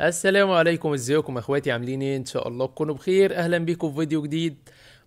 السلام عليكم ازيكم اخواتي عاملين ايه ان شاء الله تكونوا بخير اهلا بيكم في فيديو جديد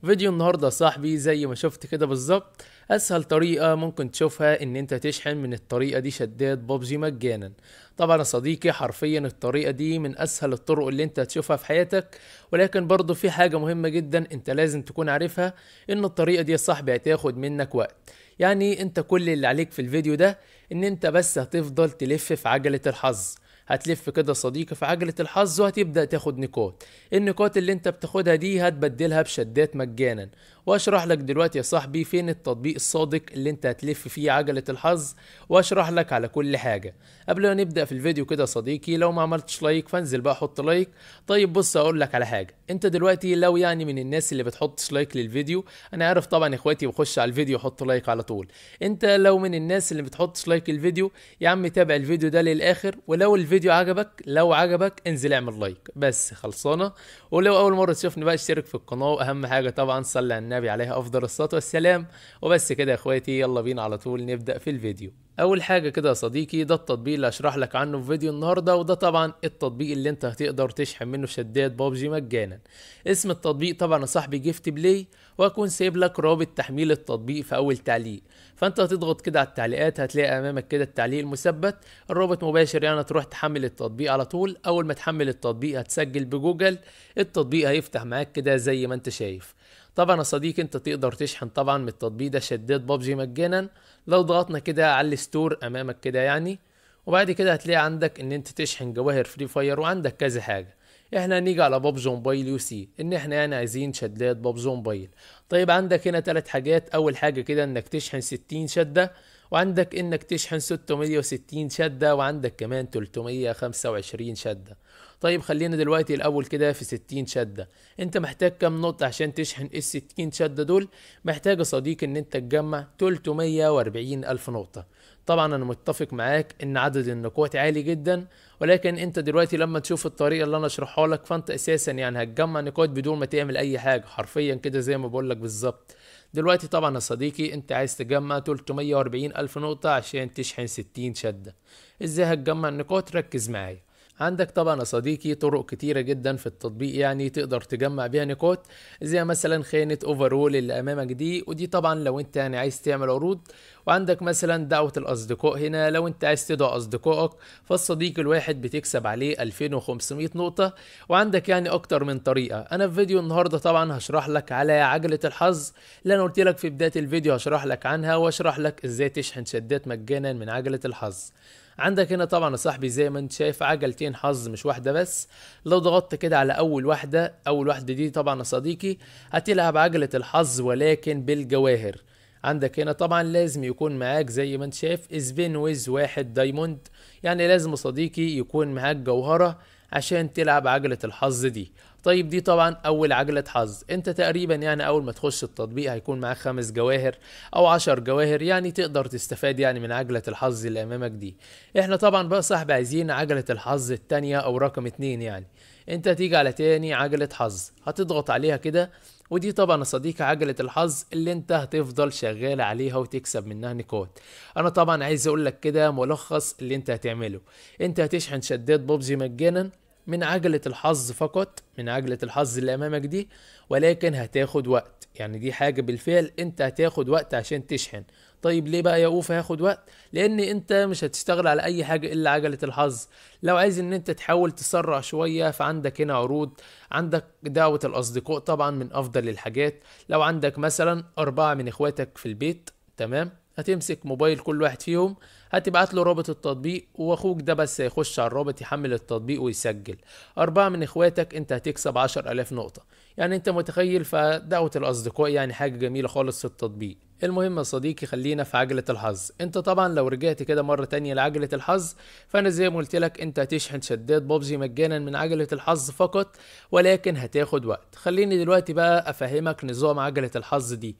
فيديو النهارده صاحبي زي ما شفت كده بالظبط اسهل طريقه ممكن تشوفها ان انت تشحن من الطريقه دي شداد بابجي مجانا طبعا يا صديقي حرفيا الطريقه دي من اسهل الطرق اللي انت هتشوفها في حياتك ولكن برضه في حاجه مهمه جدا انت لازم تكون عارفها ان الطريقه دي يا صاحبي هتاخد منك وقت يعني انت كل اللي عليك في الفيديو ده ان انت بس هتفضل تلف في عجله الحظ هتلف كده صديقي في عجله الحظ وهتبدا تاخد نقاط النقاط اللي انت بتاخدها دي هتبدلها بشدات مجانا واشرح لك دلوقتي يا صاحبي فين التطبيق الصادق اللي انت هتلف فيه عجلة الحظ واشرح لك على كل حاجة قبل ما نبدأ في الفيديو كده صديقي لو ما عملتش لايك فانزل بقى حط لايك طيب بص اقول لك على حاجة انت دلوقتي لو يعني من الناس اللي بتحطش لايك للفيديو انا عارف طبعا اخواتي بخش على الفيديو حط لايك على طول انت لو من الناس اللي بتحطش لايك للفيديو يا عم تابع الفيديو ده للاخر ولو الفيديو عجبك لو عجبك انزل اعمل لايك بس خلصانة ولو اول مرة تشوفني بقى اشترك في القناة واهم حاجة طبعا صلي على النبي النبي عليه أفضل الصلاة والسلام وبس كده يا إخواتي يلا بينا على طول نبدأ في الفيديو أول حاجة كده يا صديقي ده التطبيق اللي هشرح لك عنه في فيديو النهاردة وده طبعا التطبيق اللي أنت هتقدر تشحن منه شدات بابجي مجانا اسم التطبيق طبعا يا صاحبي جيفت بلاي وهكون سايب لك رابط تحميل التطبيق في أول تعليق فأنت هتضغط كده على التعليقات هتلاقي أمامك كده التعليق المثبت الرابط مباشر يعني تروح تحمل التطبيق على طول أول ما تحمل التطبيق هتسجل بجوجل التطبيق هيفتح معاك كده زي ما أنت شايف طبعا يا صديقي انت تقدر تشحن طبعا من التطبيق ده شدات بابجي مجانا لو ضغطنا كده على الستور امامك كده يعني وبعد كده هتلاقي عندك ان انت تشحن جواهر فري فاير وعندك كذا حاجه احنا هنيجي على بابجي موبايل يو سي ان احنا يعني عايزين شدات بابجي موبايل طيب عندك هنا ثلاث حاجات اول حاجه كده انك تشحن 60 شده وعندك انك تشحن 660 شدة وعندك كمان 325 شدة طيب خلينا دلوقتي الاول كده في 60 شدة انت محتاج كام نقطة عشان تشحن ال 60 شدة دول محتاج يا صديقي ان انت تجمع 340 الف نقطة طبعا انا متفق معاك ان عدد النقاط عالي جدا ولكن انت دلوقتي لما تشوف الطريقه اللي انا اشرحها لك فانت اساسا يعني هتجمع نقاط بدون ما تعمل اي حاجه حرفيا كده زي ما بقول لك بالظبط دلوقتي طبعا يا صديقي انت عايز تجمع 340 الف نقطة عشان تشحن 60 شدة ازاي هتجمع النقاط ركز معايا عندك طبعا يا صديقي طرق كتيرة جدا في التطبيق يعني تقدر تجمع بيها نقاط زي مثلا خانة اوفرول اللي امامك دي ودي طبعا لو انت يعني عايز تعمل عروض وعندك مثلا دعوة الأصدقاء هنا لو أنت عايز تدعو أصدقائك فالصديق الواحد بتكسب عليه 2500 نقطة وعندك يعني أكتر من طريقة أنا في فيديو النهاردة طبعا هشرح لك على عجلة الحظ اللي أنا قلت لك في بداية الفيديو هشرح لك عنها واشرح لك إزاي تشحن شدات مجانا من عجلة الحظ عندك هنا طبعا يا صاحبي زي ما انت شايف عجلتين حظ مش واحده بس لو ضغطت كده على اول واحده اول واحده دي طبعا يا صديقي هتلعب عجله الحظ ولكن بالجواهر عندك هنا طبعا لازم يكون معاك زي ما انت شايف سبين ويز واحد دايموند يعني لازم صديقي يكون معاك جوهرة عشان تلعب عجلة الحظ دي طيب دي طبعا اول عجله حظ انت تقريبا يعني اول ما تخش التطبيق هيكون معاك خمس جواهر او عشر جواهر يعني تقدر تستفاد يعني من عجله الحظ اللي امامك دي احنا طبعا بقى صاحب عايزين عجله الحظ التانية او رقم اتنين يعني انت تيجي على تاني عجله حظ هتضغط عليها كده ودي طبعا يا صديقي عجلة الحظ اللي انت هتفضل شغال عليها وتكسب منها نقاط انا طبعا عايز اقول لك كده ملخص اللي انت هتعمله انت هتشحن شداد بوبزي مجانا من عجلة الحظ فقط من عجلة الحظ اللي أمامك دي ولكن هتاخد وقت يعني دي حاجة بالفعل أنت هتاخد وقت عشان تشحن طيب ليه بقى يا اوف هاخد وقت لأن أنت مش هتشتغل على أي حاجة إلا عجلة الحظ لو عايز أن أنت تحاول تسرع شوية فعندك هنا عروض عندك دعوة الأصدقاء طبعا من أفضل الحاجات لو عندك مثلا أربعة من إخواتك في البيت تمام هتمسك موبايل كل واحد فيهم هتبعت له رابط التطبيق واخوك ده بس هيخش على الرابط يحمل التطبيق ويسجل أربعة من إخواتك أنت هتكسب عشر ألاف نقطة يعني أنت متخيل فدعوة الأصدقاء يعني حاجة جميلة خالص في التطبيق المهم يا صديقي خلينا في عجلة الحظ انت طبعا لو رجعت كده مرة تانية لعجلة الحظ فانا زي ما قلت لك انت هتشحن شدات بابجي مجانا من عجلة الحظ فقط ولكن هتاخد وقت خليني دلوقتي بقى افهمك نظام عجلة الحظ دي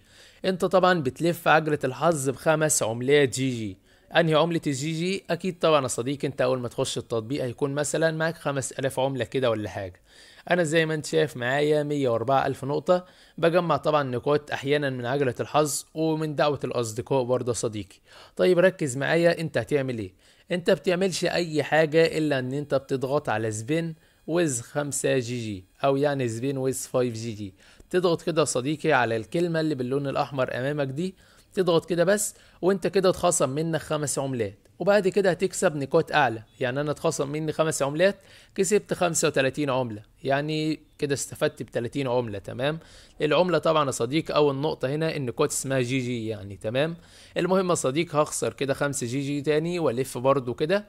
انت طبعا بتلف عجلة الحظ بخمس عملات جي جي انهي عمله الجي جي اكيد طبعا يا صديقي انت اول ما تخش التطبيق هيكون مثلا معاك خمس الاف عمله كده ولا حاجه انا زي ما انت شايف معايا مية واربعة الف نقطه بجمع طبعا نقاط احيانا من عجله الحظ ومن دعوه الاصدقاء برضه صديقي طيب ركز معايا انت هتعمل ايه انت بتعملش اي حاجه الا ان انت بتضغط على سبين ويز خمسة جي جي او يعني سبين ويز فايف جي جي تضغط كده صديقي على الكلمه اللي باللون الاحمر امامك دي تضغط كده بس وانت كده اتخصم منك خمس عملات وبعد كده هتكسب نقاط اعلى يعني انا اتخصم مني خمس عملات كسبت 35 عمله يعني كده استفدت ب 30 عمله تمام العمله طبعا يا صديق اول نقطه هنا النقاط اسمها جي جي يعني تمام المهم يا صديق هخسر كده 5 جي جي تاني والف برضو كده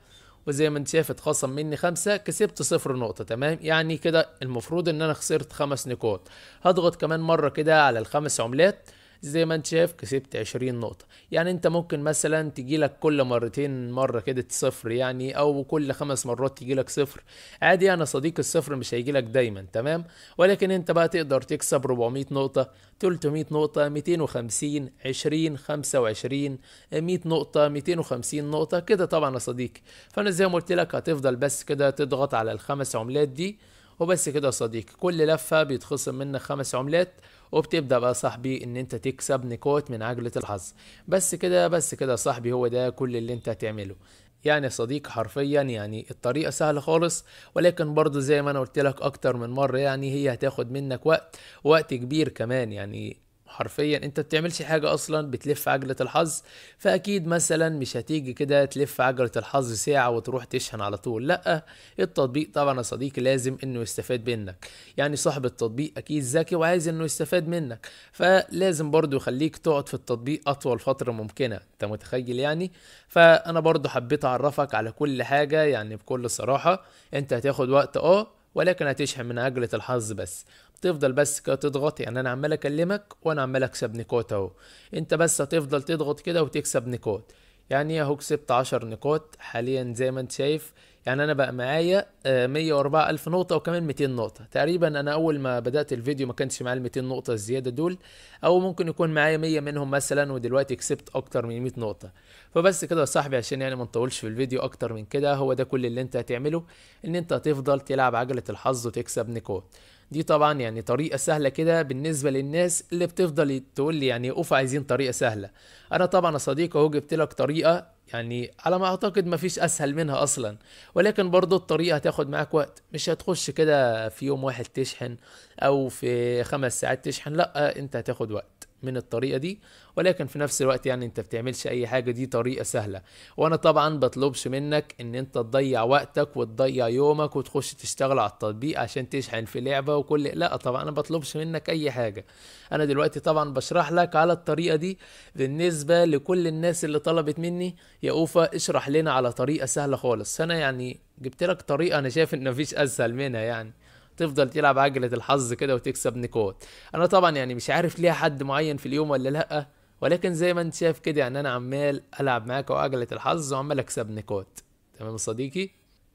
وزي ما انت شايف اتخصم مني خمسة كسبت صفر نقطة تمام يعني كده المفروض ان انا خسرت خمس نقاط هضغط كمان مرة كده على الخمس عملات زي ما انت شايف كسبت 20 نقطة يعني انت ممكن مثلا تجيلك كل مرتين مرة كده صفر يعني او كل خمس مرات تجيلك صفر عادي يعني صديق الصفر مش هيجيلك دايما تمام ولكن انت بقى تقدر تكسب 400 نقطة 300 نقطة 250 20 25 100 نقطة 250 نقطة كده طبعا يا صديقي فانا زي ما قلت لك هتفضل بس كده تضغط على الخمس عملات دي وبس كده يا صديقي كل لفة بيتخصم منك خمس عملات وبتبدا بقى صاحبي ان انت تكسب نقاط من عجله الحظ بس كده بس كده صاحبي هو ده كل اللي انت هتعمله يعني صديق حرفيا يعني الطريقة سهلة خالص ولكن برضو زي ما انا قلت لك اكتر من مرة يعني هي هتاخد منك وقت وقت كبير كمان يعني حرفيا انت بتعملش حاجة اصلا بتلف عجلة الحظ فاكيد مثلا مش هتيجي كده تلف عجلة الحظ ساعة وتروح تشحن على طول لا التطبيق طبعا يا صديقي لازم انه يستفاد منك يعني صاحب التطبيق اكيد ذكي وعايز انه يستفاد منك فلازم برضو يخليك تقعد في التطبيق اطول فترة ممكنة انت متخيل يعني فانا برضو حبيت اعرفك على كل حاجة يعني بكل صراحة انت هتاخد وقت اه ولكن هتشحن من عجلة الحظ بس تفضل بس كده تضغط يعني انا عمال اكلمك وانا عمال اكسب نقاط اهو انت بس هتفضل تضغط كده وتكسب نقاط يعني اهو كسبت عشر نقاط حاليا زي ما انت شايف يعني انا بقى معايا 104000 آه، نقطه وكمان 200 نقطه تقريبا انا اول ما بدات الفيديو ما كانش معايا ال 200 نقطه الزياده دول او ممكن يكون معايا 100 منهم مثلا ودلوقتي كسبت اكتر من 100 نقطه فبس كده يا صاحبي عشان يعني ما نطولش في الفيديو اكتر من كده هو ده كل اللي انت هتعمله ان انت هتفضل تلعب عجله الحظ وتكسب نقاط دي طبعا يعني طريقة سهلة كده بالنسبة للناس اللي بتفضل تقول لي يعني اوف عايزين طريقة سهلة انا طبعا يا صديقي اهو جبت لك طريقة يعني على ما اعتقد مفيش اسهل منها اصلا ولكن برضو الطريقه هتاخد معاك وقت مش هتخش كده في يوم واحد تشحن او في خمس ساعات تشحن لا انت هتاخد وقت من الطريقه دي ولكن في نفس الوقت يعني انت بتعملش اي حاجه دي طريقه سهله وانا طبعا بطلبش منك ان انت تضيع وقتك وتضيع يومك وتخش تشتغل على التطبيق عشان تشحن في لعبه وكل لا طبعا انا بطلبش منك اي حاجه انا دلوقتي طبعا بشرح لك على الطريقه دي بالنسبه لكل الناس اللي طلبت مني يا اوفا اشرح لنا على طريقه سهله خالص فانا يعني جبت لك طريقه انا شايف ان مفيش اسهل منها يعني تفضل تلعب عجله الحظ كده وتكسب نقاط انا طبعا يعني مش عارف ليها حد معين في اليوم ولا لا ولكن زي ما انت شايف كده يعني انا عمال العب معاك وعجله الحظ وعمال اكسب نقاط تمام صديقي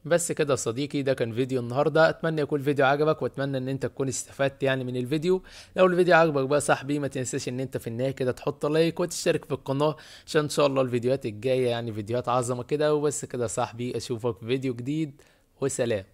بس كده صديقي ده كان فيديو النهاردة اتمنى يكون الفيديو عجبك واتمنى ان انت تكون استفدت يعني من الفيديو لو الفيديو عجبك بقى صاحبي ما تنساش ان انت في النهاية كده تحط لايك وتشترك في القناة عشان ان شاء الله الفيديوهات الجاية يعني فيديوهات عظمة كده وبس كده صاحبي اشوفك في فيديو جديد وسلام